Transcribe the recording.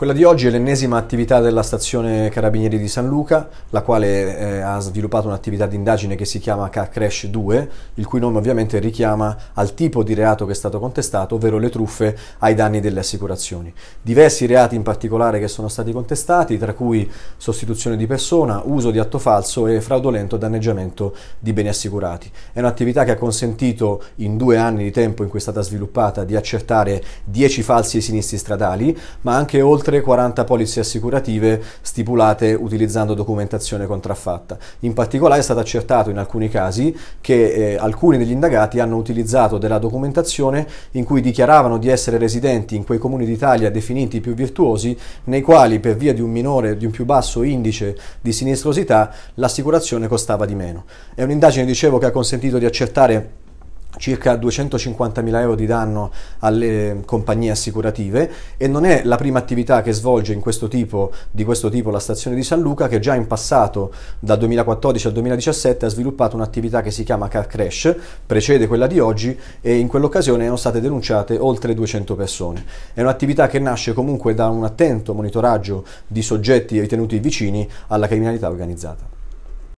Quella di oggi è l'ennesima attività della stazione Carabinieri di San Luca, la quale eh, ha sviluppato un'attività di indagine che si chiama Car crash 2, il cui nome ovviamente richiama al tipo di reato che è stato contestato, ovvero le truffe ai danni delle assicurazioni. Diversi reati in particolare che sono stati contestati, tra cui sostituzione di persona, uso di atto falso e fraudolento danneggiamento di beni assicurati. È un'attività che ha consentito in due anni di tempo in cui è stata sviluppata di accertare 10 falsi sinistri stradali, ma anche oltre oltre 40 polizze assicurative stipulate utilizzando documentazione contraffatta. In particolare è stato accertato in alcuni casi che eh, alcuni degli indagati hanno utilizzato della documentazione in cui dichiaravano di essere residenti in quei comuni d'Italia definiti più virtuosi, nei quali per via di un minore, di un più basso indice di sinistrosità, l'assicurazione costava di meno. È un'indagine, dicevo, che ha consentito di accertare circa 250.000 euro di danno alle eh, compagnie assicurative e non è la prima attività che svolge questo tipo, di questo tipo la stazione di San Luca che già in passato dal 2014 al 2017 ha sviluppato un'attività che si chiama Car Crash, precede quella di oggi e in quell'occasione erano state denunciate oltre 200 persone. È un'attività che nasce comunque da un attento monitoraggio di soggetti ritenuti vicini alla criminalità organizzata.